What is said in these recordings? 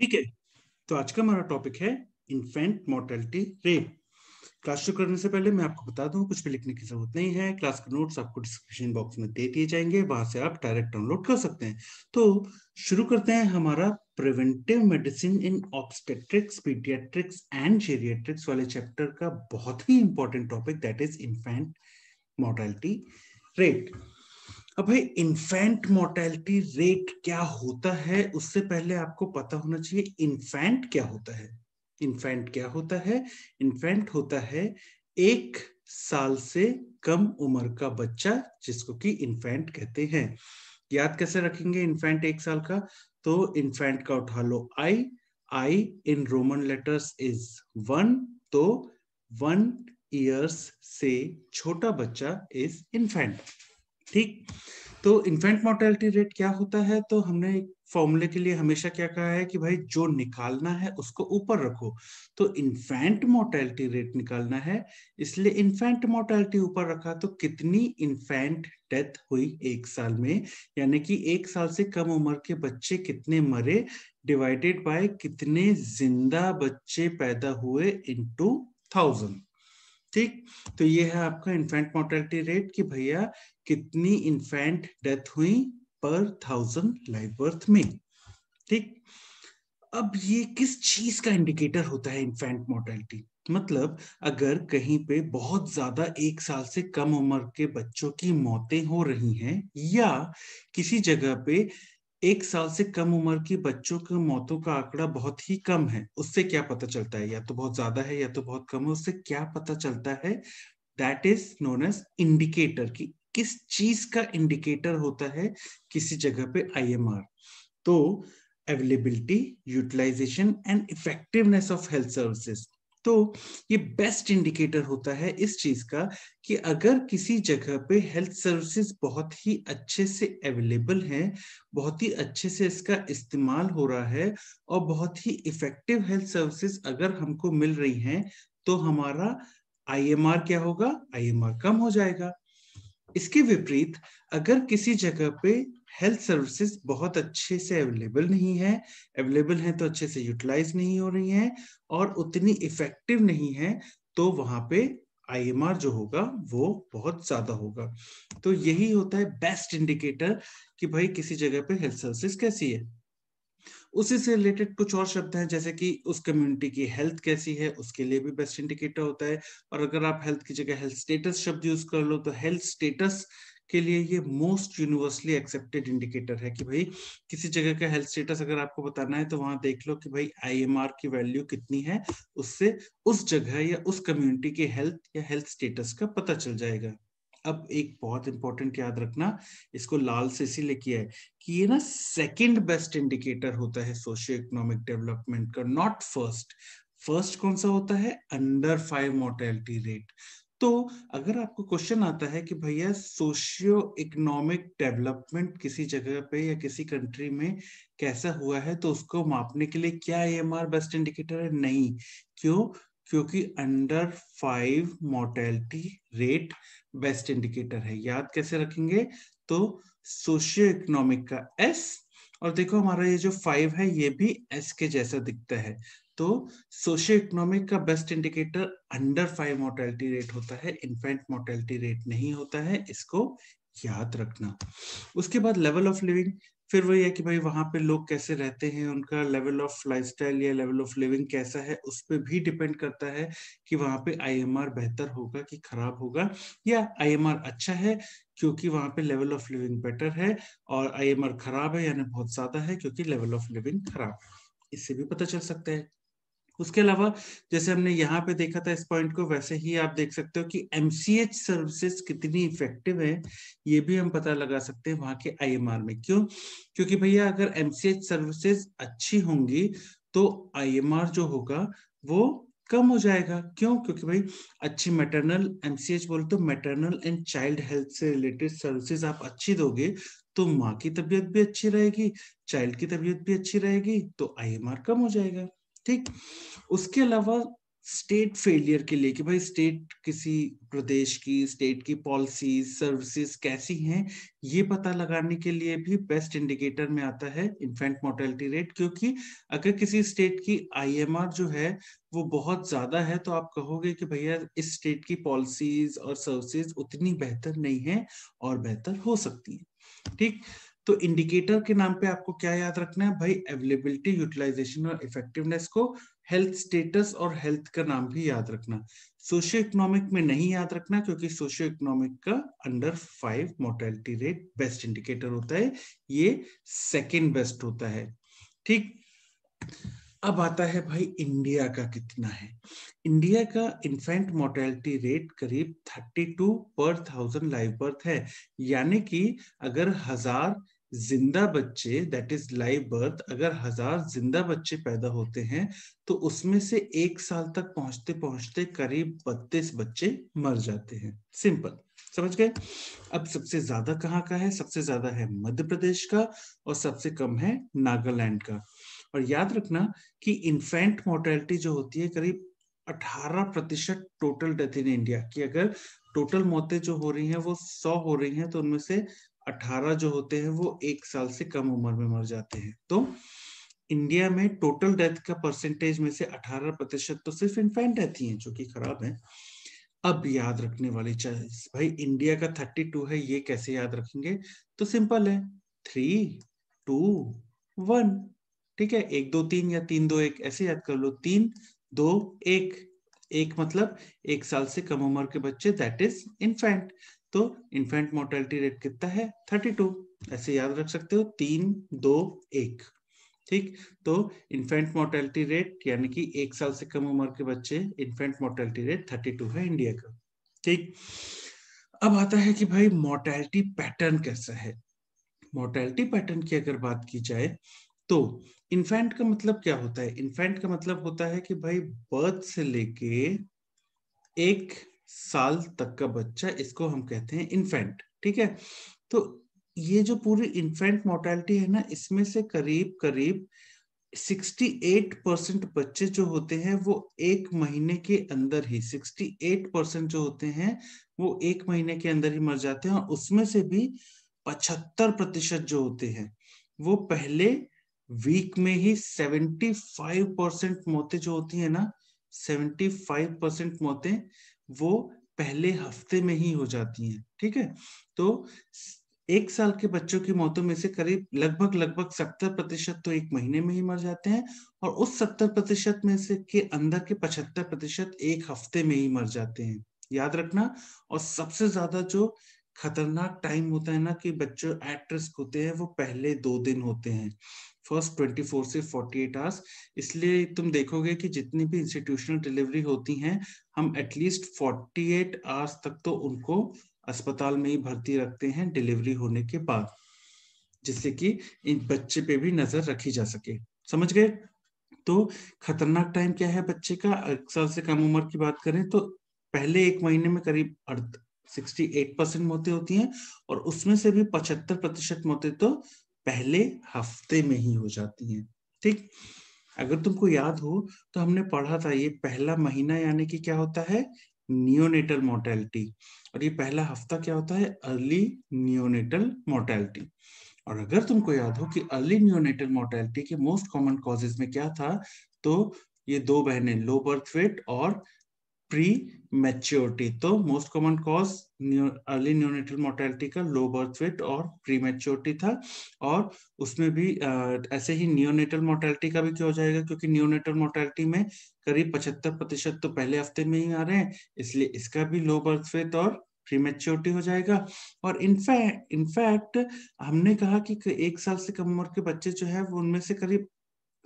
ठीक है तो आज का हमारा टॉपिक है इन्फेंट मोर्टेलिटी रेट क्लास शुरू करने से पहले मैं आपको बता दूं कुछ भी लिखने की जरूरत नहीं है क्लास के नोट्स आपको डिस्क्रिप्शन बॉक्स में दे दिए जाएंगे वहां से आप डायरेक्ट डाउनलोड कर सकते हैं तो शुरू करते हैं हमारा preventive medicine in obstetrics paediatrics and geriatrics वाले चैप्टर का बहुत ही important topic that is infant mortality rate अब भाई इन्फेंट मोर्टेलिटी रेट क्या होता है उससे पहले आपको पता होना चाहिए इन्फेंट क्या होता है इन्फेंट क्या होता है इन्फेंट होता है एक साल से कम उम्र का बच्चा जिसको कि इन्फेंट कहते हैं याद कैसे रखेंगे इन्फेंट एक साल का तो इन्फेंट का उठा लो I I in Roman letters is one तो वन ईयर्स से छोटा बच्चा इज इन्फेंट ठीक तो इन्फेंट मोर्टेलिटी रेट क्या होता है तो हमने फॉर्मूले के लिए हमेशा क्या कहा है कि भाई जो निकालना है उसको ऊपर रखो तो इन्फेंट मोर्टेलिटी रेट निकालना है इसलिए इन्फेंट मोर्टेलिटी ऊपर रखा तो कितनी इन्फेंट डेथ हुई एक साल में यानी कि एक साल से कम उम्र के बच्चे कितने मरे डिवाइडेड बाय कितने जिंदा बच्चे पैदा हुए इनटू थाउजेंड ठीक तो ये है आपका इन्फेंट मोर्टेलिटी रेट कि भैया कितनी इन्फेंट डेथ हुई पर थाउजेंड लाइफ बर्थ में ठीक अब ये किस चीज का इंडिकेटर होता है इन्फेंट मोर्टेलिटी मतलब अगर कहीं पे बहुत ज्यादा एक साल से कम उम्र के बच्चों की मौतें हो रही हैं या किसी जगह पे एक साल से कम उम्र के बच्चों के मौतों का आंकड़ा बहुत ही कम है उससे क्या पता चलता है या तो बहुत ज्यादा है या तो बहुत कम है उससे क्या पता चलता है that is known as indicator की किस चीज का इंडिकेटर होता है किसी जगह पे आईएमआर तो availability utilization and effectiveness of health services तो ये बेस्ट इंडिकेटर होता है इस चीज का कि अगर किसी जगह पे हेल्थ सर्विसेज बहुत ही अच्छे से अवेलेबल हैं बहुत ही अच्छे से इसका इस्तेमाल हो रहा है और बहुत ही इफेक्टिव हेल्थ सर्विसेज अगर हमको मिल रही हैं तो हमारा आईएमआर क्या होगा आईएमआर कम हो जाएगा इसके विपरीत अगर किसी जगह पे हेल्थ सर्विसेज बहुत अच्छे से अवेलेबल नहीं है अवेलेबल है तो अच्छे से यूटिलाइज नहीं हो रही है और उतनी इफेक्टिव नहीं है तो वहां पे आईएमआर जो होगा वो बहुत ज्यादा होगा तो यही होता है बेस्ट इंडिकेटर कि भाई किसी जगह पे हेल्थ सर्विसेज कैसी है उसी से रिलेटेड कुछ और शब्द हैं जैसे कि उस कम्युनिटी की हेल्थ कैसी है उसके लिए भी बेस्ट इंडिकेटर होता है और अगर आप हेल्थ की जगह हेल्थ स्टेटस शब्द यूज कर लो तो हेल्थ स्टेटस के लिए ये मोस्ट यूनिवर्सली एक्सेप्टेड इंडिकेटर है कि भाई किसी जगह का हेल्थ स्टेटस अगर आपको बताना है तो वहां देख लो कि भाई आईएमआर की वैल्यू कितनी है उससे उस जगह या उस कम्युनिटी की हेल्थ या हेल्थ स्टेटस का पता चल जाएगा अब एक बहुत इंपॉर्टेंट याद रखना इसको लाल से इसीलिए किया है कि ये ना सेकंड बेस्ट इंडिकेटर होता है सोशियो इकोनॉमिक डेवलपमेंट का नॉट फर्स्ट फर्स्ट कौन सा होता है अंडर फाइव मोर्टेलिटी रेट तो अगर आपको क्वेश्चन आता है कि भैया सोशियो इकोनॉमिक डेवलपमेंट किसी जगह पे या किसी कंट्री में कैसा हुआ है तो उसको मापने के लिए क्या ए बेस्ट इंडिकेटर है नहीं क्यों क्योंकि under five mortality rate best indicator है याद कैसे रखेंगे तो सोशियो इकोनॉमिक का एस और देखो हमारा ये जो फाइव है ये भी एस के जैसा दिखता है तो सोशियो इकोनॉमिक का best indicator under five mortality rate होता है इन्फेंट मोर्टेलिटी रेट नहीं होता है इसको याद रखना उसके बाद लेवल ऑफ लिविंग फिर वही है कि भाई वहां पे लोग कैसे रहते हैं उनका लेवल ऑफ लाइफस्टाइल या लेवल ऑफ लिविंग कैसा है उस पर भी डिपेंड करता है कि वहां पे आईएमआर बेहतर होगा कि खराब होगा या आईएमआर अच्छा है क्योंकि वहां पे लेवल ऑफ लिविंग बेटर है और आईएमआर खराब है यानी बहुत ज्यादा है क्योंकि लेवल ऑफ लिविंग खराब है इससे भी पता चल सकता है उसके अलावा जैसे हमने यहाँ पे देखा था इस पॉइंट को वैसे ही आप देख सकते हो कि एमसीएच सर्विसेज कितनी इफेक्टिव है ये भी हम पता लगा सकते हैं वहां के आर में क्यों क्योंकि भैया अगर एमसीएच सर्विसेज अच्छी होंगी तो आर जो होगा वो कम हो जाएगा क्यों क्योंकि भाई अच्छी मैटरनल एमसीएच बोले तो मैटरनल एंड चाइल्ड हेल्थ से रिलेटेड सर्विसेज आप अच्छी दोगे तो माँ की तबीयत भी अच्छी रहेगी चाइल्ड की तबीयत भी अच्छी रहेगी तो आर कम हो जाएगा ठीक उसके अलावा स्टेट फेलियर के लिए कि भाई स्टेट किसी प्रदेश की स्टेट की पॉलिसी सर्विसेज कैसी हैं ये पता लगाने के लिए भी बेस्ट इंडिकेटर में आता है इन्फेंट मोर्टेलिटी रेट क्योंकि अगर किसी स्टेट की आईएमआर जो है वो बहुत ज्यादा है तो आप कहोगे कि भैया इस स्टेट की पॉलिसीज और सर्विसेज उतनी बेहतर नहीं है और बेहतर हो सकती है ठीक तो इंडिकेटर के नाम पे आपको क्या याद रखना है भाई अवेलेबिलिटी यूटिलाइजेशन और इफेक्टिवनेस को हेल्थ स्टेटस और हेल्थ का नाम भी याद रखना सोशियो इकोनॉमिक में नहीं याद रखना क्योंकि सोशियो इकोनॉमिक का under five mortality rate best indicator होता है ये सेकेंड बेस्ट होता है ठीक अब आता है भाई इंडिया का कितना है इंडिया का इन्फेंट मोर्टेलिटी रेट करीब 32 पर थाउजेंड लाइव बर्थ है यानी कि अगर हजार जिंदा बच्चे दैट इज लाइव बर्थ अगर हजार जिंदा बच्चे पैदा होते हैं तो उसमें से एक साल तक पहुंचते पहुंचते करीब बत्तीस बच्चे मर जाते हैं सिंपल समझ गए अब सबसे ज्यादा कहाँ का है सबसे ज्यादा है मध्य प्रदेश का और सबसे कम है नागालैंड का और याद रखना कि इन्फेंट मोर्टेलिटी जो होती है करीब 18 प्रतिशत टोटल डेथ इन इंडिया की अगर टोटल मौतें जो हो रही हैं वो 100 हो रही हैं तो उनमें से 18 जो होते हैं वो एक साल से कम उम्र में मर जाते हैं तो इंडिया में टोटल डेथ का परसेंटेज में से 18 प्रतिशत तो सिर्फ इन्फेंट डेथ ही है जो कि खराब है अब याद रखने वाली चीज भाई इंडिया का 32 है ये कैसे याद रखेंगे तो सिंपल है थ्री टू वन ठीक है एक दो तीन या तीन दो एक ऐसे याद कर लो तीन दो एक एक मतलब एक साल से कम उम्र के बच्चे दैट इज इन्फेंट तो इन्फेंट मोर्टेलिटी रेट कितना है 32 ऐसे याद रख सकते हो तीन दो एक ठीक तो इन्फेंट मोर्टेलिटी रेट यानी कि एक साल से कम उम्र के बच्चे इन्फेंट मोर्टेलिटी रेट 32 है इंडिया का ठीक अब आता है कि भाई मोर्टेलिटी पैटर्न कैसा है मोर्टेलिटी पैटर्न की अगर बात की जाए तो इन्फेंट का मतलब क्या होता है इन्फेंट का मतलब होता है कि भाई बर्थ से लेके एक साल तक का बच्चा इसको हम कहते हैं इन्फेंट ठीक है तो ये जो पूरी इन्फेंट मोर्टेलिटी है ना इसमें से करीब करीब 68 परसेंट बच्चे जो होते हैं वो एक महीने के अंदर ही 68 परसेंट जो होते हैं वो एक महीने के अंदर ही मर जाते हैं और उसमें से भी 75 प्रतिशत जो होते हैं वो पहले वीक में ही 75 परसेंट मौतें जो होती है ना 75 परसेंट मौतें वो पहले हफ्ते में ही हो जाती हैं ठीक है तो एक साल के बच्चों की मौतों में से करीब लगभग लगभग सत्तर प्रतिशत तो एक महीने में ही मर जाते हैं और उस सत्तर प्रतिशत में से के अंदर के पचहत्तर प्रतिशत एक हफ्ते में ही मर जाते हैं याद रखना और सबसे ज्यादा जो खतरनाक टाइम होता है ना कि बच्चों एट रिस्क होते हैं वो पहले दो दिन होते हैं फर्स्ट ट्वेंटी फोर से फोर्टी एट आवर्स इसलिए तुम देखोगे कि जितनी भी इंस्टीट्यूशनल डिलीवरी होती हैं हम एटलीस्ट फोर्टी एट आवर्स तक तो उनको अस्पताल में ही भर्ती रखते हैं डिलीवरी होने के बाद जिससे कि इन बच्चे पे भी नजर रखी जा सके समझ गए तो खतरनाक टाइम क्या है बच्चे का एक साल से कम उम्र की बात करें तो पहले एक महीने में करीब अर्थ सिक्सटी एट परसेंट मौतें होती हैं और उसमें से भी पचहत्तर प्रतिशत मौतें तो पहले हफ्ते में ही हो जाती हैं ठीक अगर तुमको याद हो तो हमने पढ़ा था ये पहला महीना यानी कि क्या होता है नियोनेटल मोर्टेलिटी और ये पहला हफ्ता क्या होता है अर्ली नियोनेटल मोर्टेलिटी और अगर तुमको याद हो कि अर्ली नियोनेटल मोर्टेलिटी के मोस्ट कॉमन कॉजेज में क्या था तो ये दो बहनें लो बर्थ वेट और प्री मेच्योरिटी तो most common cause early neonatal mortality का लो बर्थ वेट और प्री मेच्योरिटी था और उसमें भी ऐसे ही न्यूनेटल मोर्टेलिटी का भी क्या हो जाएगा क्योंकि न्यूनेटल मोर्टेलिटी में करीब पचहत्तर प्रतिशत तो पहले हफ्ते में ही आ रहे हैं इसलिए इसका भी लो बर्थ वेट और प्रीमेच्योरिटी हो जाएगा और इनफैक्ट इनफैक्ट हमने कहा कि एक साल से कम उम्र के बच्चे जो है वो उनमें से करीब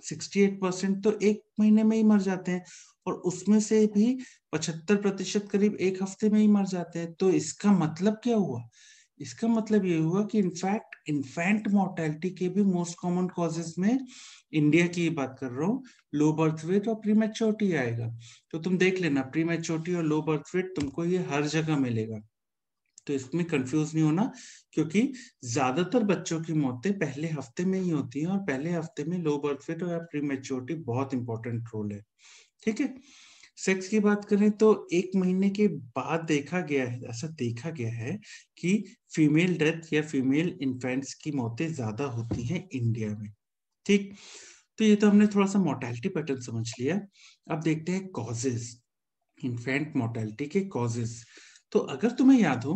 68 परसेंट तो एक महीने में ही मर जाते हैं और उसमें से भी 75 प्रतिशत करीब एक हफ्ते में ही मर जाते हैं तो इसका मतलब क्या हुआ इसका मतलब ये हुआ कि इनफैक्ट इन्फेंट मोर्टेलिटी के भी मोस्ट कॉमन कॉजेज में इंडिया की बात कर रहा हूँ लो बर्थ वेट और प्रीमेच्योरिटी आएगा तो तुम देख लेना प्रीमेच्योरिटी और लो बर्थ वेट तुमको ये हर जगह मिलेगा तो इसमें कंफ्यूज नहीं होना क्योंकि ज्यादातर बच्चों की मौतें पहले हफ्ते में ही होती हैं और पहले हफ्ते में लो बर्थ वेट और प्री मेच्योरिटी बहुत इंपॉर्टेंट रोल है ठीक है सेक्स की बात करें तो एक महीने के बाद देखा गया है ऐसा देखा गया है कि फीमेल डेथ या फीमेल इन्फेंट्स की मौतें ज्यादा होती हैं इंडिया में ठीक तो ये तो हमने थोड़ा सा मोर्टेलिटी पैटर्न समझ लिया अब देखते हैं कॉजेज इन्फेंट मोर्टेलिटी के कॉजेज तो अगर तुम्हें याद हो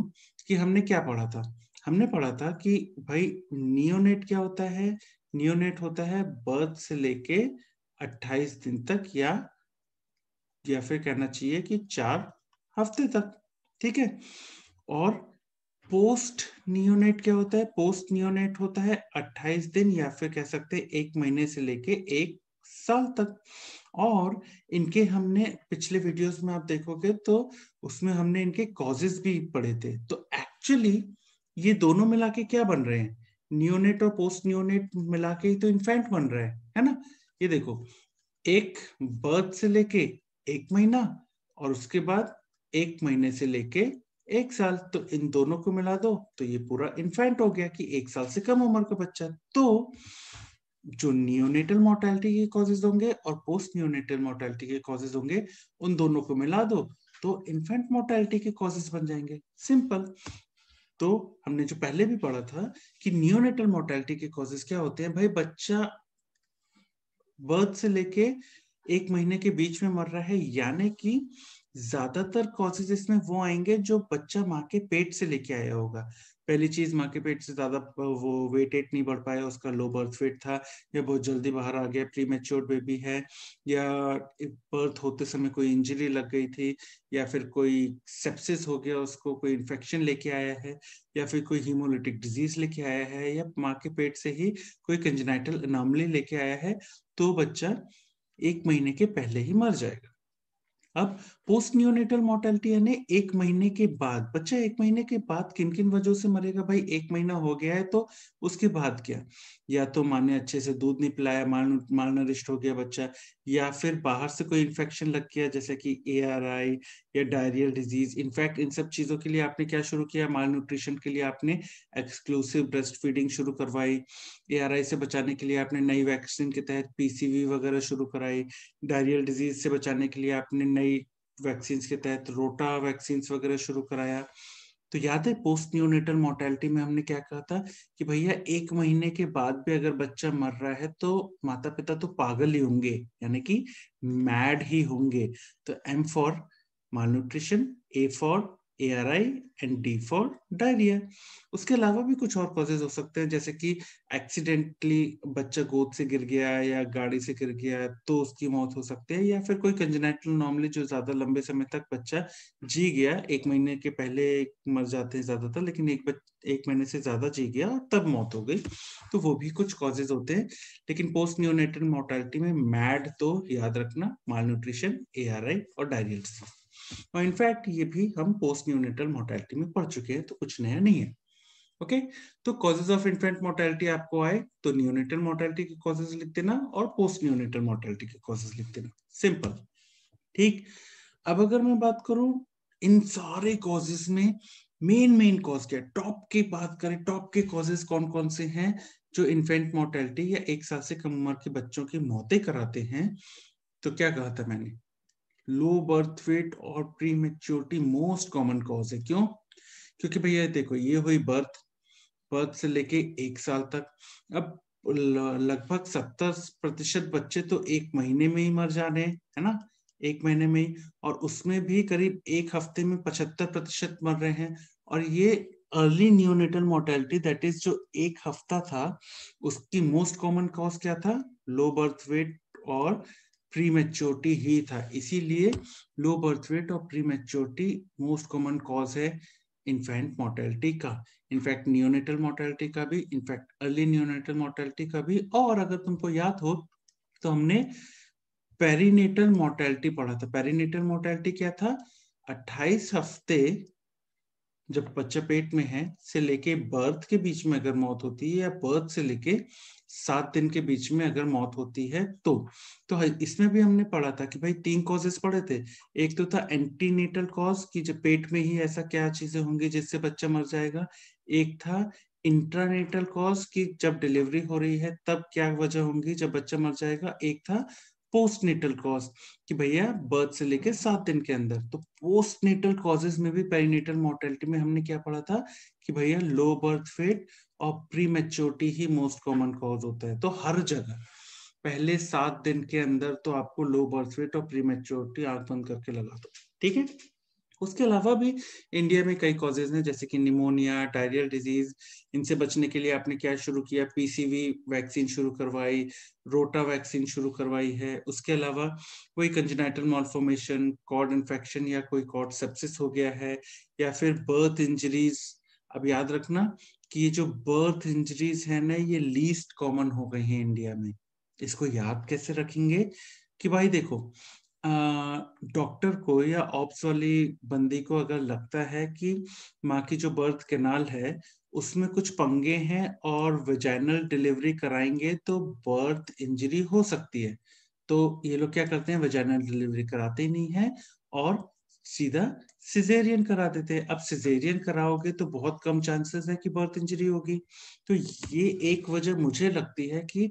कि हमने क्या पढ़ा था हमने पढ़ा था कि भाई नियोनेट क्या होता है नियोनेट होता है बर्थ से लेके 28 दिन तक या या फिर कहना चाहिए कि चार हफ्ते तक ठीक है और पोस्ट नियोनेट क्या होता है पोस्ट नियोनेट होता है 28 दिन या फिर कह सकते हैं एक महीने से लेके एक साल तक और इनके हमने पिछले वीडियोस में आप देखोगे तो उसमें हमने इनके कॉजेस भी पढ़े थे तो एक्चुअली ये दोनों मिला के क्या बन रहे हैं न्यूनेट और पोस्ट न्यूनेट मिला के ही तो इन्फेंट बन रहा है है ना ये देखो एक बर्थ से लेके एक महीना और उसके बाद एक महीने से लेके एक साल तो इन दोनों को मिला दो तो ये पूरा इन्फेंट हो गया कि एक साल से कम उम्र का बच्चा तो जो नियोनेटल मोर्टेलिटी के कॉजेज होंगे और पोस्ट नियोनेटल मोर्टेलिटी के कॉजेज होंगे उन दोनों को मिला दो तो इन्फेंट मोर्टेलिटी के कॉजेज बन जाएंगे सिंपल तो हमने जो पहले भी पढ़ा था कि नियोनेटल मोर्टेलिटी के कॉजेज क्या होते हैं भाई बच्चा बर्थ से लेके एक महीने के बीच में मर रहा है यानी कि ज्यादातर कॉजेज इसमें वो आएंगे जो बच्चा माँ के पेट से लेके आया होगा पहली चीज माँ के पेट से ज्यादा वो वेट एट नहीं बढ़ पाया उसका लो बर्थ वेट था या बहुत जल्दी बाहर आ गया प्री मेच्योर बेबी है या बर्थ होते समय कोई इंजरी लग गई थी या फिर कोई सेप्सिस हो गया उसको कोई इन्फेक्शन लेके आया है या फिर कोई हीमोलिटिक डिजीज लेके आया है या माँ के पेट से ही कोई कंजनाइटल अनामली लेके आया है तो बच्चा एक महीने के पहले ही मर जाएगा अब पोस्ट न्यूनेटल मोर्टेलिटी यानी एक महीने के बाद बच्चा एक महीने के बाद किन किन वजह से मरेगा भाई एक महीना हो गया है तो उसके बाद क्या या तो माँ ने अच्छे से दूध नहीं पिलाया माल मालनरिस्ट हो गया बच्चा या फिर बाहर से कोई इन्फेक्शन लग गया जैसे कि ए या डायरियल डिजीज इनफैक्ट इन सब चीजों के लिए आपने क्या शुरू किया माल न्यूट्रिशन के लिए आपने एक्सक्लूसिव ब्रेस्ट फीडिंग शुरू करवाई ए से बचाने के लिए आपने नई वैक्सीन के तहत पीसीवी वगैरह शुरू कराई डायरियल डिजीज से बचाने के लिए आपने नई वैक्सीन के तहत रोटा वैक्सीन वगैरह शुरू कराया तो याद है पोस्ट न्यूनेटल मोर्टेलिटी में हमने क्या कहा था कि भैया एक महीने के बाद भी अगर बच्चा मर रहा है तो माता पिता तो पागल ही होंगे यानी कि मैड ही होंगे तो M for malnutrition A for I and D for diarrhoea उसके अलावा भी कुछ और कॉजेज हो सकते हैं जैसे कि एक्सीडेंटली बच्चा गोद से गिर गया या गाड़ी से गिर गया तो उसकी मौत हो सकती है या फिर कोई कंजनेटल नॉर्मली जो ज्यादा लंबे समय तक बच्चा जी गया एक महीने के पहले मर जाते हैं ज्यादातर लेकिन एक बच, एक महीने से ज्यादा जी गया और तब मौत हो गई तो वो भी कुछ कॉजेज होते हैं लेकिन पोस्ट न्यूनेटल मोर्टैलिटी में मैड तो याद रखना माल न्यूट्रिशन ए और डायरिया और इनफैक्ट ये भी हम पोस्ट न्यूनिटल मोर्टेलिटी में पढ़ चुके हैं तो कुछ नया नहीं है ओके तो कॉजेज ऑफ इन्फेंट मोर्टेलिटी आपको आए तो न्यूनिटल मोर्टेलिटी के कॉजेज लिख देना और पोस्ट न्यूनिटल मोर्टेलिटी के कॉजेज लिख देना सिंपल ठीक अब अगर मैं बात करूं इन सारे कॉजेज में मेन मेन कॉज क्या टॉप की बात करें टॉप के कॉजेज कौन कौन से हैं जो इन्फेंट मोर्टेलिटी या एक साल से कम उम्र के बच्चों की मौतें कराते हैं तो क्या कहा था मैंने लो बर्थ वेट और prematurity most common cause है क्यों क्योंकि भैया देखो ये हुई बर्थ बर्थ से लेके एक साल तक अब लगभग सत्तर प्रतिशत बच्चे तो एक महीने में ही मर जा रहे हैं है ना एक महीने में ही और उसमें भी करीब एक हफ्ते में पचहत्तर प्रतिशत मर रहे हैं और ये early neonatal mortality that is जो एक हफ्ता था उसकी मोस्ट कॉमन कॉज क्या था लो बर्थ वेट और प्री मेच्योरिटी ही था इसीलिए लो बर्थ रेट और prematurity most common cause है इन्फेंट मोर्टेलिटी का इनफैक्ट न्यूनेटल मोर्टेलिटी का भी इनफैक्ट अर्ली न्यूनेटल मोर्टेलिटी का भी और अगर तुमको याद हो तो हमने पेरीनेटल मोर्टेलिटी पढ़ा था पेरीनेटल मोर्टेलिटी क्या था 28 हफ्ते जब बच्चा पेट में है से लेके बर्थ के बीच में अगर मौत होती है या बर्थ से लेके सात दिन के बीच में अगर मौत होती है तो तो इसमें भी हमने पढ़ा था कि भाई तीन कॉजेस पढ़े थे एक तो था एंटीनेटल कॉज कि जब पेट में ही ऐसा क्या चीजें होंगी जिससे बच्चा मर जाएगा एक था इंट्रानेटल कॉज कि जब डिलीवरी हो रही है तब क्या वजह होंगी जब बच्चा मर जाएगा एक था पोस्ट नेटल कॉज कि भैया बर्थ से लेकर सात दिन के अंदर तो पोस्ट नेटल कॉजेज में भी पेरीनेटल मोर्टेलिटी में हमने क्या पढ़ा था कि भैया लो बर्थ वेट और प्री मेच्योरिटी ही मोस्ट कॉमन कॉज होता है तो हर जगह पहले सात दिन के अंदर तो आपको लो बर्थ वेट और प्री मेच्योरिटी आंख बंद करके लगा दो ठीक है उसके अलावा भी इंडिया में कई कॉजेज हैं जैसे कि निमोनिया डायरियल डिजीज इनसे बचने के लिए आपने क्या शुरू किया पीसीवी वैक्सीन शुरू करवाई रोटा वैक्सीन शुरू करवाई है उसके अलावा कोई कंजनाइटल मॉलफॉर्मेशन कॉर्ड इन्फेक्शन या कोई कॉर्ड सेप्सिस हो गया है या फिर बर्थ इंजरीज अब याद रखना कि ये जो बर्थ इंजरीज है ना ये लीस्ट कॉमन हो गई है इंडिया में इसको याद कैसे रखेंगे कि भाई देखो डॉक्टर को या ऑप्स वाली बंदी को अगर लगता है कि माँ की जो बर्थ कैनाल है उसमें कुछ पंगे हैं और वेजाइनल डिलीवरी कराएंगे तो बर्थ इंजरी हो सकती है तो ये लोग क्या करते हैं वेजाइनल डिलीवरी कराते ही नहीं है और सीधा सिजेरियन करा देते हैं अब सिजेरियन कराओगे तो बहुत कम चांसेस है कि बर्थ इंजरी होगी तो ये एक वजह मुझे लगती है कि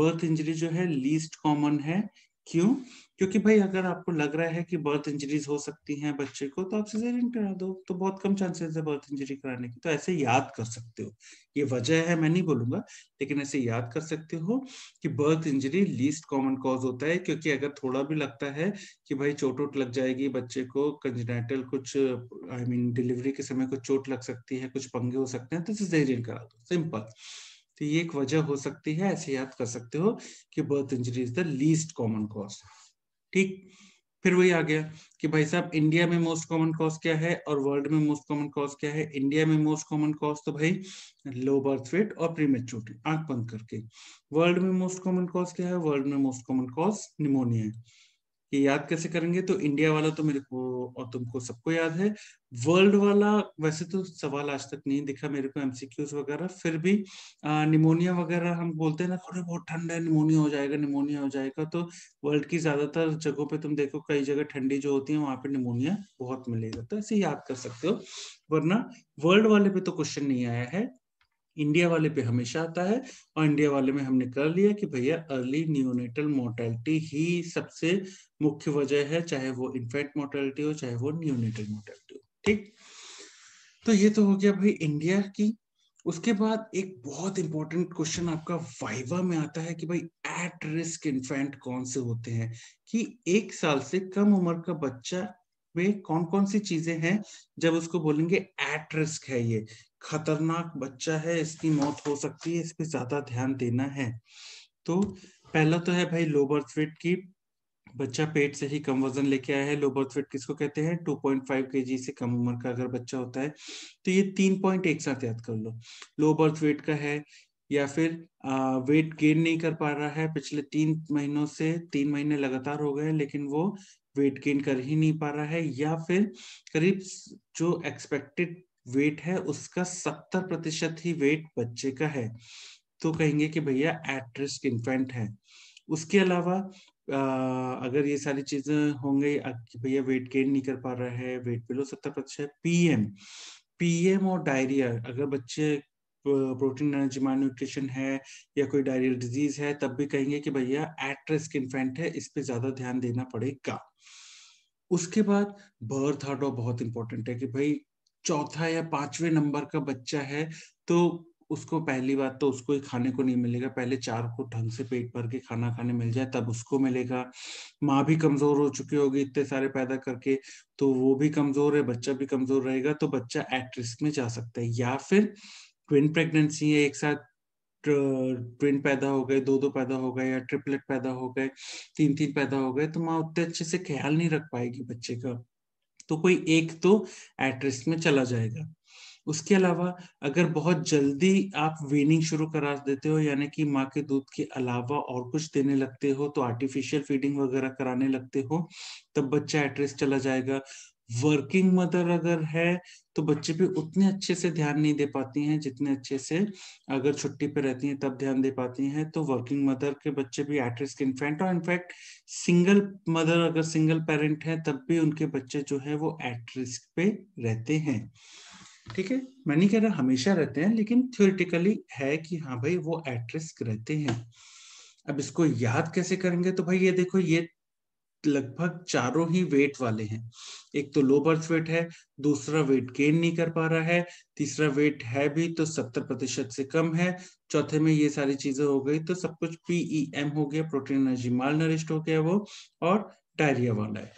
बर्थ इंजरी जो है लीस्ट कॉमन है क्यों क्योंकि भाई अगर आपको लग रहा है कि बर्थ इंजरीज हो सकती हैं बच्चे को तो आप सिजेरियन करा दो तो बहुत कम चांसेस है बर्थ इंजरी कराने की तो ऐसे याद कर सकते हो ये वजह है मैं नहीं बोलूंगा लेकिन ऐसे याद कर सकते हो कि birth injury least common cause होता है क्योंकि अगर थोड़ा भी लगता है कि भाई चोट वोट लग जाएगी बच्चे को कंजनेटल कुछ आई मीन डिलीवरी के समय कुछ चोट लग सकती है कुछ पंगे हो सकते हैं तो सिजेरियन करा दो सिंपल तो ये एक वजह हो सकती है ऐसे याद कर सकते हो कि birth injury is the least common cause ठीक फिर वही आ गया कि भाई साहब इंडिया में मोस्ट कॉमन कॉज क्या है और वर्ल्ड में मोस्ट कॉमन कॉज क्या है इंडिया में मोस्ट कॉमन कॉज तो भाई लो बर्थ वेट और प्रीमेच्योरिटी आंख बंद करके वर्ल्ड में मोस्ट कॉमन कॉज क्या है वर्ल्ड में मोस्ट कॉमन कॉज निमोनिया है कि याद कैसे करेंगे तो इंडिया वाला तो मेरे को और तुमको सबको याद है वर्ल्ड वाला वैसे तो सवाल आज तक नहीं दिखा मेरे को एमसीक्यूज वगैरह फिर भी निमोनिया वगैरह हम बोलते हैं ना थोड़े बहुत ठंड है निमोनिया हो जाएगा निमोनिया हो जाएगा तो वर्ल्ड की ज्यादातर जगहों पे तुम देखो कई जगह ठंडी जो होती है वहां पे निमोनिया बहुत मिलेगा तो ऐसे याद कर सकते हो वरना वर्ल्ड वाले पे तो क्वेश्चन नहीं आया है इंडिया वाले पे हमेशा आता है और इंडिया वाले में हमने कर लिया कि भैया अर्ली न्यूनेटल मोर्टेलिटी ही सबसे मुख्य वजह है चाहे वो इन्फेंट मोर्टेलिटी हो चाहे वो न्यूनेटल मोर्टेलिटी हो ठीक तो ये तो हो गया भाई इंडिया की उसके बाद एक बहुत इंपॉर्टेंट क्वेश्चन आपका वाइवा में आता है कि भाई एट रिस्क इन्फेंट कौन से होते हैं कि एक साल से कम उम्र का बच्चा में कौन कौन सी चीजें हैं जब उसको बोलेंगे एट रिस्क है ये खतरनाक बच्चा है इसकी मौत हो सकती है इस पर ज्यादा ध्यान देना है तो पहला तो है भाई लो बर्थ वेट की बच्चा पेट से ही कम वजन लेके आया है लो बर्थ वेट किसको कहते हैं 2.5 पॉइंट के जी से कम उम्र का अगर बच्चा होता है तो ये तीन पॉइंट एक साथ याद कर लो लो बर्थ वेट का है या फिर आ, वेट गेन नहीं कर पा रहा है पिछले तीन महीनों से तीन महीने लगातार हो गए लेकिन वो वेट गेन कर ही नहीं पा रहा है या फिर करीब जो एक्सपेक्टेड वेट है उसका सत्तर प्रतिशत ही वेट बच्चे का है तो कहेंगे कि भैया एट रिस्क इन्फेंट है उसके अलावा अगर ये सारी चीजें होंगे भैया वेट गेन नहीं कर पा रहा है वेट बिलो सत्तर प्रतिशत पीएम पीएम और डायरिया अगर बच्चे प्रोटीन एनर्जी न्यूट्रिशन है या कोई डायरियल डिजीज है तब भी कहेंगे कि भैया एट रिस्क इन्फेंट है इस पर ज्यादा ध्यान देना पड़ेगा उसके बाद बर्थ आर्डो बहुत इंपॉर्टेंट है कि भाई चौथा या पांचवें नंबर का बच्चा है तो उसको पहली बात तो उसको ही खाने को नहीं मिलेगा पहले चार को ढंग से पेट भर के खाना खाने मिल जाए तब उसको मिलेगा माँ भी कमजोर हो चुकी होगी इतने सारे पैदा करके तो वो भी कमजोर है बच्चा भी कमजोर रहेगा तो बच्चा एट रिस्क में जा सकता है या फिर ट्विन प्रेगनेंसी है एक साथ ट्विन पैदा हो गए दो दो पैदा हो गए या ट्रिपलेट पैदा हो गए तीन तीन पैदा हो गए तो माँ उतने अच्छे से ख्याल नहीं रख पाएगी बच्चे का तो कोई एक तो एट में चला जाएगा उसके अलावा अगर बहुत जल्दी आप वेनिंग शुरू करा देते हो यानी कि माँ के दूध के अलावा और कुछ देने लगते हो तो आर्टिफिशियल फीडिंग वगैरह कराने लगते हो तब बच्चा एट्रेस चला जाएगा वर्किंग मदर अगर है तो बच्चे भी उतने अच्छे से ध्यान नहीं दे पाती हैं जितने अच्छे से अगर छुट्टी पे रहती हैं तब ध्यान दे पाती हैं तो वर्किंग मदर के बच्चे भी एट रिस्क इन्फेंट और इनफैक्ट सिंगल मदर अगर सिंगल पेरेंट है तब भी उनके बच्चे जो है वो एट रिस्क पे रहते हैं ठीक है मैं नहीं कह रहा हमेशा रहते हैं लेकिन थियोरिटिकली है कि हाँ भाई वो एट रिस्क रहते हैं अब इसको याद कैसे करेंगे तो भाई ये देखो ये लगभग चारों ही वेट वाले हैं एक तो लो बर्थ वेट है दूसरा वेट गेन नहीं कर पा रहा है तीसरा वेट है भी तो सत्तर प्रतिशत से कम है चौथे में ये सारी चीजें हो गई तो सब कुछ पीई एम e हो गया प्रोटीन एनर्जी माल नरिस्ट हो गया वो और डायरिया वाला है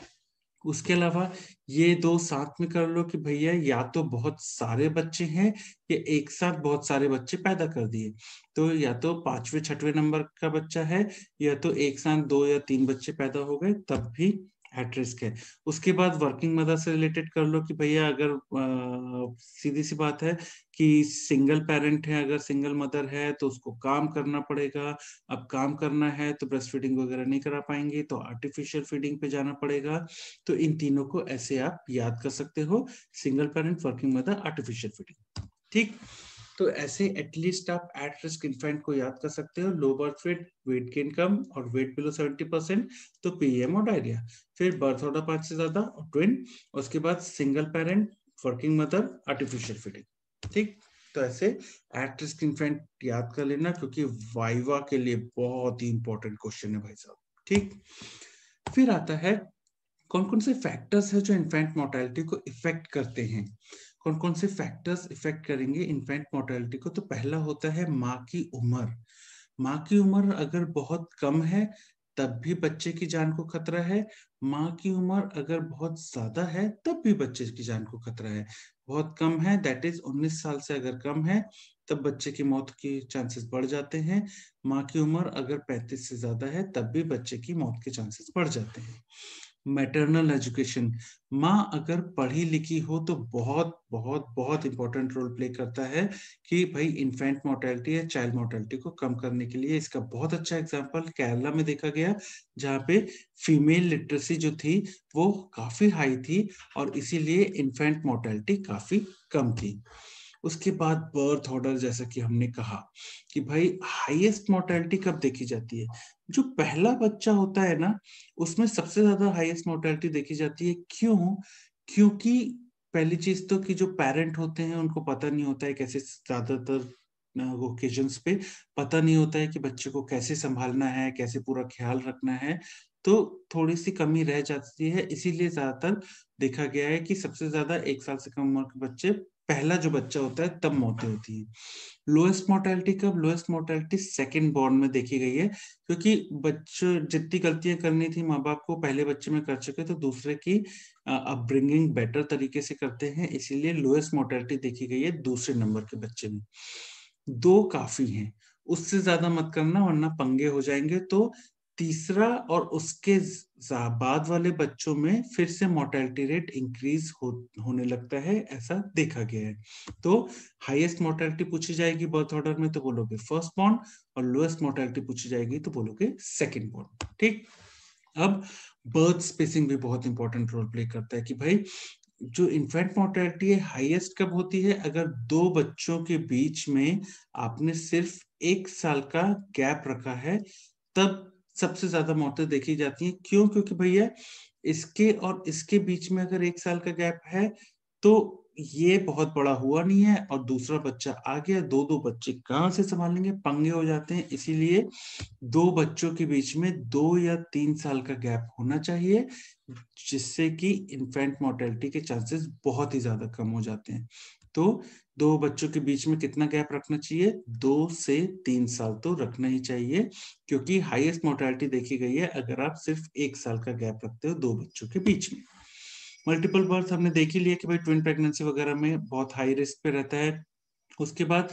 उसके अलावा ये दो साथ में कर लो कि भैया या तो बहुत सारे बच्चे हैं या एक साथ बहुत सारे बच्चे पैदा कर दिए तो या तो पांचवे छठवें नंबर का बच्चा है या तो एक साथ दो या तीन बच्चे पैदा हो गए तब भी एट रिस्क है उसके बाद वर्किंग मदर से रिलेटेड कर लो कि भैया अगर सीधी सी बात है कि सिंगल पेरेंट है अगर सिंगल मदर है तो उसको काम करना पड़ेगा अब काम करना है तो ब्रेस्ट फीडिंग वगैरह नहीं करा पाएंगे तो आर्टिफिशियल फीडिंग पे जाना पड़ेगा तो इन तीनों को ऐसे आप याद कर सकते हो single parent working mother artificial feeding ठीक तो ऐसे एटलीस्ट आप एट रिस्क इन्फेंट को याद कर सकते हो low birth weight weight gain कम और वेट बिलो सेवेंटी परसेंट तो पीएम e और डायरिया फिर बर्थ ऑर्डर पांच से ज्यादा और ट्विन उसके बाद single parent working mother artificial feeding ठीक तो ऐसे एट रिस्क इन्फेंट याद कर लेना क्योंकि वाइवा के लिए बहुत ही इंपॉर्टेंट क्वेश्चन है भाई साहब ठीक फिर आता है कौन कौन से फैक्टर्स है जो इन्फेंट मोर्टेलिटी को इफेक्ट करते हैं कौन कौन से फैक्टर्स इफेक्ट करेंगे इन्फेंट मोर्टेलिटी को तो पहला होता है माँ की उम्र माँ की उम्र अगर बहुत कम है तब भी बच्चे की जान को खतरा है माँ की उम्र अगर बहुत ज्यादा है तब भी बच्चे की जान को खतरा है बहुत कम है दैट इज 19 साल से अगर कम है तब बच्चे की मौत के चांसेस बढ़ जाते हैं माँ की उम्र अगर 35 से ज्यादा है तब भी बच्चे की मौत के चांसेस बढ़ जाते हैं मैटरनल एजुकेशन माँ अगर पढ़ी लिखी हो तो बहुत बहुत बहुत इंपॉर्टेंट रोल प्ले करता है कि भाई इन्फेंट मोर्टेलिटी या चाइल्ड मोर्टेलिटी को कम करने के लिए इसका बहुत अच्छा एग्जाम्पल केरला में देखा गया जहाँ पे फीमेल लिटरेसी जो थी वो काफी हाई थी और इसीलिए इन्फेंट मोर्टेलिटी काफी कम थी उसके बाद बर्थ ऑर्डर जैसा कि हमने कहा कि भाई हाईएस्ट मोर्टेलिटी कब देखी जाती है जो पहला बच्चा होता है ना उसमें सबसे ज्यादा हाईएस्ट मोर्टेलिटी देखी जाती है क्यों क्योंकि पहली चीज तो कि जो पेरेंट होते हैं उनको पता नहीं होता है कैसे ज्यादातर ओकेजन पे पता नहीं होता है कि बच्चे को कैसे संभालना है कैसे पूरा ख्याल रखना है तो थोड़ी सी कमी रह जाती है इसीलिए ज्यादातर देखा गया है कि सबसे ज्यादा एक साल से कम उम्र के बच्चे पहला जो बच्चा होता है तब मौतें होती है लोएस्ट मोर्टेलिटी कब लोएस्ट मोर्टेलिटी सेकेंड बॉर्न में देखी गई है क्योंकि बच्चे जितनी गलतियां करनी थी माँ बाप को पहले बच्चे में कर चुके तो दूसरे की अपब्रिंगिंग बेटर तरीके से करते हैं इसीलिए लोएस्ट मोर्टेलिटी देखी गई है दूसरे नंबर के बच्चे में दो काफी हैं उससे ज्यादा मत करना वरना पंगे हो जाएंगे तो तीसरा और उसके बाद वाले बच्चों में फिर से मोर्टेलिटी रेट इंक्रीज हो, होने लगता है ऐसा देखा गया है तो हाईएस्ट मोर्टेलिटी पूछी जाएगी बर्थ ऑर्डर में तो बोलोगे फर्स्ट बॉर्न और लोएस्ट मोर्टेलिटी पूछी जाएगी तो बोलोगे सेकंड बॉर्न ठीक अब बर्थ स्पेसिंग भी बहुत इंपॉर्टेंट रोल प्ले करता है कि भाई जो इन्फेंट मोर्टेलिटी है हाईएस्ट कब होती है अगर दो बच्चों के बीच में आपने सिर्फ एक साल का गैप रखा है तब सबसे ज्यादा मौतें देखी जाती हैं क्यों क्योंकि भैया इसके और इसके बीच में अगर एक साल का गैप है तो ये बहुत बड़ा हुआ नहीं है और दूसरा बच्चा आ गया दो दो बच्चे कहाँ से संभालेंगे पंगे हो जाते हैं इसीलिए दो बच्चों के बीच में दो या तीन साल का गैप होना चाहिए जिससे कि इन्फेंट मोर्टेलिटी के चांसेस बहुत ही ज्यादा कम हो जाते हैं तो दो बच्चों के बीच में कितना गैप रखना चाहिए दो से तीन साल तो रखना ही चाहिए क्योंकि हाईएस्ट मोर्टैलिटी देखी गई है अगर आप सिर्फ एक साल का गैप रखते हो दो बच्चों के बीच में मल्टीपल बर्थ हमने देख ही लिया कि भाई ट्विन प्रेगनेंसी वगैरह में बहुत हाई रिस्क पे रहता है उसके बाद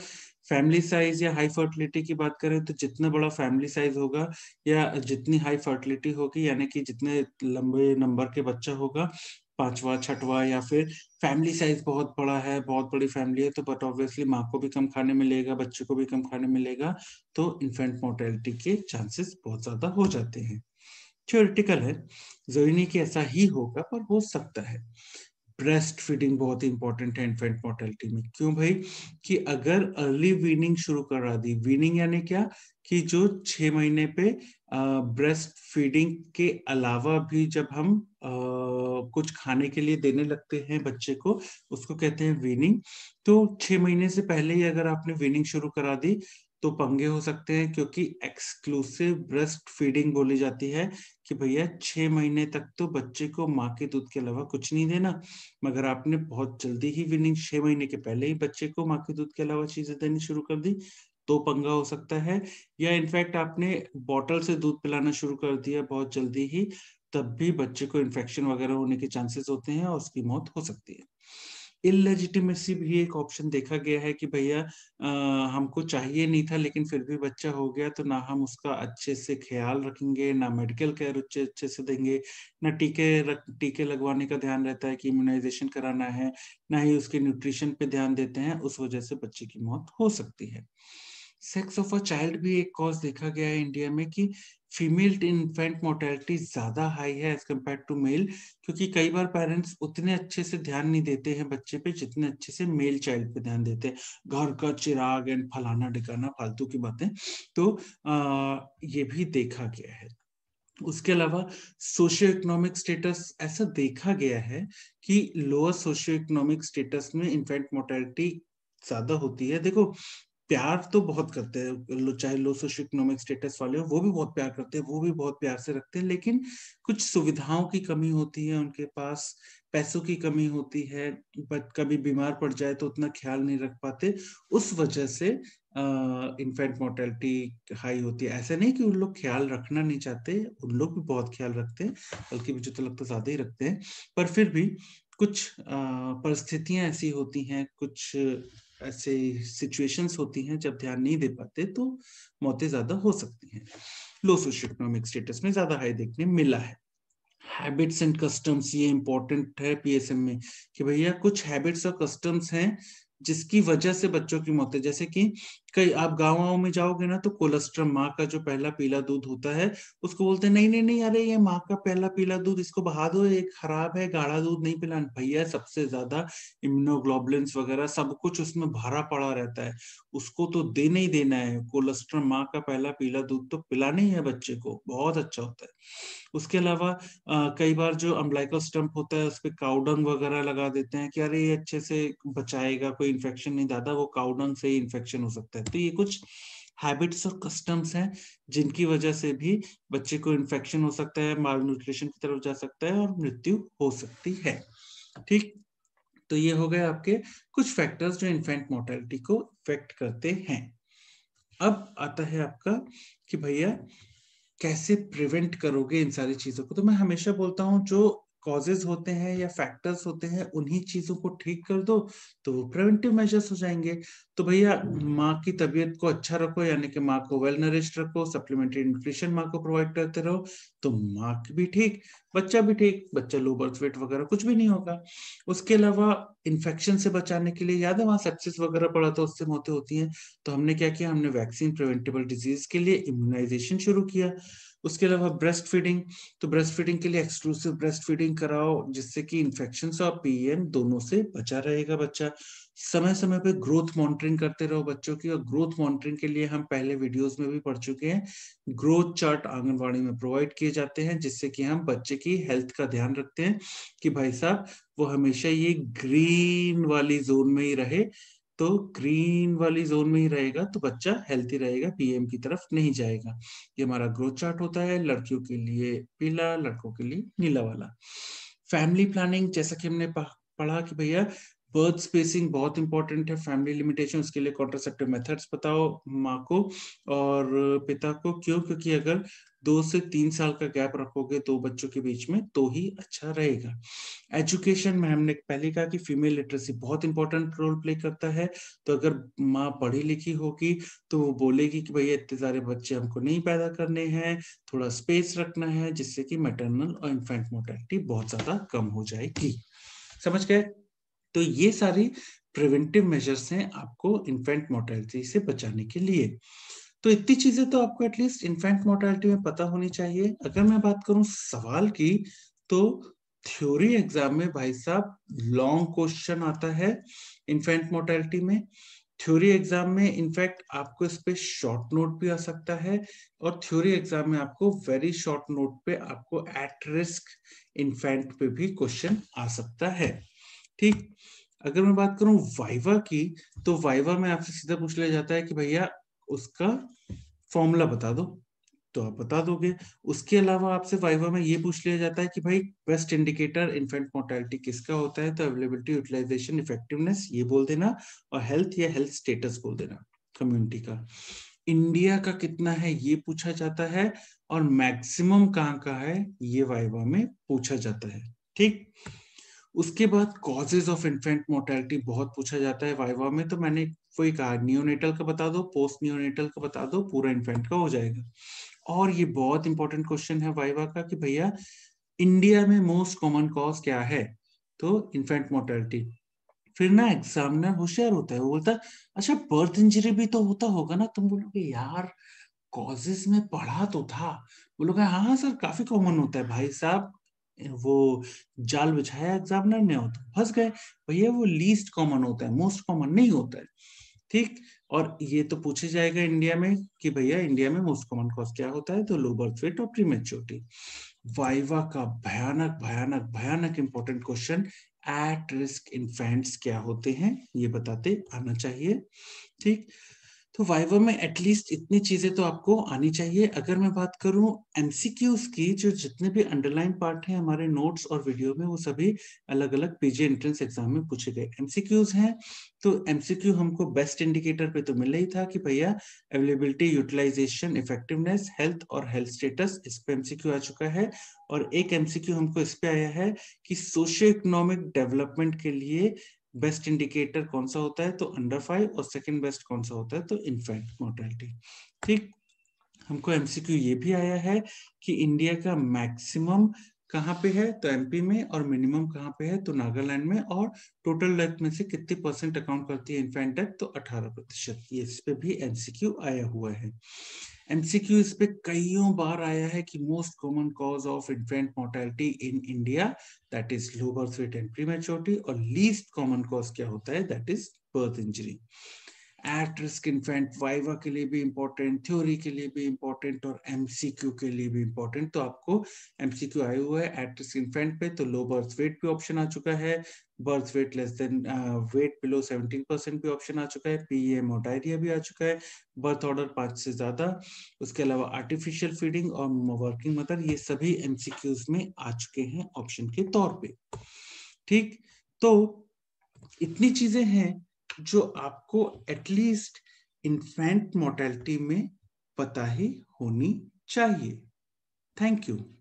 फैमिली साइज या हाई फर्टिलिटी की बात करें तो जितना बड़ा फैमिली साइज होगा या जितनी हाई फर्टिलिटी होगी यानी कि जितने लंबे नंबर के बच्चा होगा पांचवा छठवा या फिर फैमिली साइज बहुत बड़ा है बहुत बड़ी फैमिली है तो बट ऑब्वियसली माँ को भी कम खाने मिलेगा बच्चे को भी कम खाने मिलेगा तो इन्फेंट मोर्टेलिटी के चांसेस बहुत ज्यादा हो जाते हैं थियोरिटिकल है जरूरी नहीं कि ऐसा ही होगा पर हो सकता है ब्रेस्ट फीडिंग बहुत ही इंपॉर्टेंट है इन्फेंट मोर्टेलिटी में क्यों भाई कि अगर अर्ली वीनिंग शुरू करा दी वीनिंग यानी क्या कि जो छह महीने पे ब्रेस्ट फीडिंग के अलावा भी जब हम आ, कुछ खाने के लिए देने लगते हैं बच्चे को उसको कहते हैं वीनिंग तो छह महीने से पहले ही अगर आपने वीनिंग शुरू करा दी तो पंगे हो सकते हैं क्योंकि एक्सक्लूसिव ब्रेस्ट फीडिंग बोली जाती है कि भैया छह महीने तक तो बच्चे को माँ के दूध के अलावा कुछ नहीं देना मगर आपने बहुत जल्दी ही विनिंग छह महीने के पहले ही बच्चे को माँ के दूध के अलावा चीजें देनी शुरू कर दी तो पंगा हो सकता है या इनफैक्ट आपने बॉटल से दूध पिलाना शुरू कर दिया बहुत जल्दी ही तब भी बच्चे को इन्फेक्शन वगैरह होने के चांसेस होते हैं और उसकी मौत हो सकती है इलेजिटिमेसी भी एक ऑप्शन देखा गया है कि भैया हमको चाहिए नहीं था लेकिन फिर भी बच्चा हो गया तो ना हम उसका अच्छे से ख्याल रखेंगे ना मेडिकल केयर अच्छे अच्छे से देंगे ना टीके रख टीके लगवाने का ध्यान रहता है कि इम्यूनाइजेशन कराना है ना ही उसके न्यूट्रिशन पे ध्यान देते हैं उस वजह से बच्चे की मौत हो सकती है सेक्स ऑफ अ चाइल्ड भी एक कॉज देखा गया है इंडिया में कि फीमेल इन्फेंट मोर्टेलिटी ज्यादा हाई है एज कम्पेयर टू मेल क्योंकि कई बार पेरेंट्स उतने अच्छे से ध्यान नहीं देते हैं बच्चे पे जितने अच्छे से मेल चाइल्ड पे ध्यान देते हैं घर का चिराग एंड फलाना डिकाना फालतू की बातें तो आ, ये भी देखा गया है उसके अलावा सोशियो इकोनॉमिक स्टेटस ऐसा देखा गया है कि लोअर सोशियो इकोनॉमिक स्टेटस में इन्फेंट मोर्टेलिटी ज्यादा होती है देखो प्यार तो बहुत करते हैं चाहे लो सोशो इकोनॉमिक स्टेटस वाले हो वो भी बहुत प्यार करते हैं वो भी बहुत प्यार से रखते हैं लेकिन कुछ सुविधाओं की कमी होती है उनके पास पैसों की कमी होती है बट कभी बीमार पड़ जाए तो उतना ख्याल नहीं रख पाते उस वजह से इन्फेंट मोर्टेलिटी हाई होती है ऐसे नहीं कि उन लोग ख्याल रखना नहीं चाहते उन लोग भी बहुत ख्याल रखते हैं बल्कि मुझे तो लगता ज्यादा ही रखते हैं पर फिर भी कुछ परिस्थितियां ऐसी होती हैं कुछ ऐसे सिचुएशंस होती हैं जब ध्यान नहीं दे पाते तो मौतें ज्यादा हो सकती हैं लो सोशो इकोनॉमिक स्टेटस में ज्यादा हाई देखने मिला है हैबिट्स एंड कस्टम्स ये इंपॉर्टेंट है पीएसएम में कि भैया कुछ हैबिट्स और कस्टम्स हैं जिसकी वजह से बच्चों की मौतें जैसे कि कई आप गाँव में जाओगे ना तो कोलेस्ट्रम माँ का जो पहला पीला दूध होता है उसको बोलते नहीं नहीं नहीं अरे ये माँ का पहला पीला दूध इसको बहा दो ये खराब है गाढ़ा दूध नहीं पिला भैया सबसे ज्यादा इम्यूनोग्लोबुलेंस वगैरह सब कुछ उसमें भरा पड़ा रहता है उसको तो देना ही देना है कोलेस्ट्रम माँ का पहला पीला दूध तो पिलाना ही है बच्चे को बहुत अच्छा होता है उसके अलावा कई बार जो अम्बलाइकल स्टम्प होता है उस पर काउडंग वगैरह लगा देते हैं कि अरे ये अच्छे से बचाएगा कोई इन्फेक्शन नहीं दादा वो काउडंग से ही इन्फेक्शन हो सकता है तो ये कुछ हैबिट्स और कस्टम्स हैं जिनकी वजह से भी बच्चे को इन्फेक्शन हो सकता है माल न्यूट्रिशन की तरफ जा सकता है और मृत्यु हो सकती है ठीक तो ये हो गए आपके कुछ फैक्टर्स जो इन्फेंट मोर्टेलिटी को इफेक्ट करते हैं अब आता है आपका कि भैया कैसे प्रिवेंट करोगे इन सारी चीजों को तो मैं हमेशा बोलता हूँ जो कॉजेज होते हैं या फैक्टर्स होते हैं उन्हीं चीजों को ठीक कर दो तो वो प्रिवेंटिव मेजर्स हो जाएंगे तो भैया माँ की तबीयत को अच्छा रखो यानी कि माँ को वेल नरिश्ड रखो सप्लीमेंट्री न्यूट्रिशन माँ को प्रोवाइड करते रहो तो माँ भी ठीक बच्चा भी ठीक बच्चा लो बर्थ वेट वगैरह कुछ भी नहीं होगा उसके अलावा इन्फेक्शन से बचाने के लिए याद है वहां सेप्सिस वगैरह पड़ा था उससे मौतें होती हैं तो हमने क्या किया हमने वैक्सीन प्रिवेंटेबल डिजीज के लिए इम्यूनाइजेशन शुरू किया उसके अलावा ब्रेस्ट फीडिंग तो ब्रेस्ट फीडिंग के लिए एक्सक्लूसिव ब्रेस्ट फीडिंग कराओ जिससे कि इन्फेक्शन और पीएम e दोनों से बचा रहेगा बच्चा समय समय पे ग्रोथ मॉनिटरिंग करते रहो बच्चों की और ग्रोथ मॉनिटरिंग के लिए हम पहले वीडियोस में भी पढ़ चुके हैं ग्रोथ चार्ट आंगनवाड़ी में प्रोवाइड किए जाते हैं जिससे कि हम बच्चे की हेल्थ का ध्यान रखते हैं कि भाई साहब वो हमेशा ये ग्रीन वाली जोन में ही रहे तो ग्रीन वाली जोन में ही रहेगा तो बच्चा हेल्थी रहेगा पीएम की तरफ नहीं जाएगा ये हमारा ग्रोथ चार्ट होता है लड़कियों के लिए पीला लड़कों के लिए नीला वाला फैमिली प्लानिंग जैसा कि हमने पढ़ा कि भैया बर्थ स्पेसिंग बहुत इंपॉर्टेंट है फैमिली लिमिटेशन उसके लिए कॉन्ट्रासेप्टिव मेथड्स बताओ माँ को और पिता को क्यों क्योंकि अगर दो से तीन साल का गैप रखोगे दो बच्चों के बीच में तो ही अच्छा रहेगा एजुकेशन में हमने पहले कहा कि फीमेल लिटरेसी बहुत इंपॉर्टेंट रोल प्ले करता है तो अगर माँ पढ़ी लिखी होगी तो वो बोलेगी कि भैया इतने सारे बच्चे हमको नहीं पैदा करने हैं थोड़ा स्पेस रखना है जिससे कि मेटर्नल और इन्फेंट मोर्टेलिटी बहुत ज्यादा कम हो जाएगी समझ गए तो ये सारी प्रिवेंटिव मेजर्स हैं आपको इन्फेंट मोर्टेलिटी से बचाने के लिए तो इतनी चीजें तो आपको एटलीस्ट इन्फेंट मोर्टेलिटी में पता होनी चाहिए अगर मैं बात करूं सवाल की तो थ्योरी एग्जाम में भाई साहब लॉन्ग क्वेश्चन आता है इन्फेंट मोर्टेलिटी में थ्योरी एग्जाम में इनफैक्ट आपको इस पे शॉर्ट नोट भी आ सकता है और थ्योरी एग्जाम में आपको वेरी शॉर्ट नोट पे आपको एट रिस्क इन्फेंट पे भी क्वेश्चन आ सकता है ठीक अगर मैं बात करूं वाइवा की तो वाइवा में आपसे सीधा पूछ लिया जाता है कि भैया उसका फॉर्मूला बता दो तो आप बता दोगे उसके अलावा आपसे वाइवा में ये पूछ लिया जाता है कि भाई बेस्ट इंडिकेटर इन्फेंट मोर्टेलिटी किसका होता है तो अवेलेबिलिटी यूटिलाइजेशन इफेक्टिवनेस ये बोल देना और हेल्थ या हेल्थ स्टेटस बोल देना कम्युनिटी का इंडिया का कितना है ये पूछा जाता है और मैक्सिमम कहाँ का है ये वाइवा में पूछा जाता है ठीक उसके बाद कॉजेज ऑफ इन्फेंट मोर्टेलिटी बहुत पूछा जाता है वाइवा में तो मैंने वही एक न्यूनेटल का बता दो पोस्ट न्यूनेटल का बता दो पूरा इन्फेंट का हो जाएगा और ये बहुत इंपॉर्टेंट क्वेश्चन है वाइवा का कि भैया इंडिया में मोस्ट कॉमन कॉज क्या है तो इन्फेंट मोर्टेलिटी फिर ना एग्जामिनर होशियार होता है वो बोलता अच्छा बर्थ इंजरी भी तो होता होगा ना तुम तो बोलोगे यार कॉजेस में पढ़ा तो था बोलोगे हाँ सर काफी कॉमन होता है भाई साहब वो जाल बिछाया एग्जामिनर ने होता तो फंस गए भैया वो लीस्ट कॉमन होता है मोस्ट कॉमन नहीं होता है ठीक और ये तो पूछा जाएगा इंडिया में कि भैया इंडिया में मोस्ट कॉमन कॉज क्या होता है तो लो बर्थ वेट और प्रीमेच्योरिटी वाइवा का भयानक भयानक भयानक important question at risk infants क्या होते हैं ये बताते आना चाहिए ठीक तो वाइवा में एटलीस्ट इतनी चीजें तो आपको आनी चाहिए अगर मैं बात करूं एमसीक्यूज की जो जितने भी अंडरलाइन पार्ट हैं हमारे नोट्स और वीडियो में वो सभी अलग अलग पीजी एंट्रेंस एग्जाम में पूछे गए एमसीक्यूज हैं तो एमसीक्यू हमको बेस्ट इंडिकेटर पे तो मिला ही था कि भैया अवेलेबिलिटी यूटिलाइजेशन इफेक्टिवनेस हेल्थ और हेल्थ स्टेटस इस पे एमसीक्यू आ चुका है और एक एमसीक्यू हमको इस पे आया है कि सोशियो इकोनॉमिक डेवलपमेंट के लिए बेस्ट इंडिकेटर कौन सा होता है तो अंडर फाइव और सेकेंड बेस्ट कौन सा होता है तो इन्फेंट मोर्टेलिटी ठीक हमको एमसीक्यू ये भी आया है कि इंडिया का मैक्सिमम कहाँ पे है तो एमपी में और मिनिमम कहाँ पे है तो नागालैंड में और टोटल डेथ में से कितने परसेंट अकाउंट करती है इन्फेंट डेथ तो 18 प्रतिशत ये इस पे भी एमसीक्यू आया हुआ है एमसीक्यू इस पे कईयों बार आया है कि most common cause of infant mortality in India that is low birth weight and prematurity और लीस्ट कॉमन कॉज क्या होता है that is birth injury at risk infant viva के लिए भी इम्पोर्टेंट थ्योरी के लिए भी इम्पोर्टेंट और एमसीक्यू के लिए भी इम्पोर्टेंट तो आपको एमसीक्यू आया हुआ है एट रिस्क इन्फेंट पे तो लो बर्थ वेट भी ऑप्शन आ चुका है birth weight less than weight below seventeen percent भी ऑप्शन आ चुका है पीएम और डायरिया भी आ चुका है बर्थ ऑर्डर पांच से ज्यादा उसके अलावा आर्टिफिशियल फीडिंग और वर्किंग मदर ये सभी एमसीक्यूज में आ चुके हैं ऑप्शन के तौर पे ठीक तो इतनी चीजें हैं जो आपको एटलीस्ट इन्फेंट मोर्टेलिटी में पता ही होनी चाहिए थैंक यू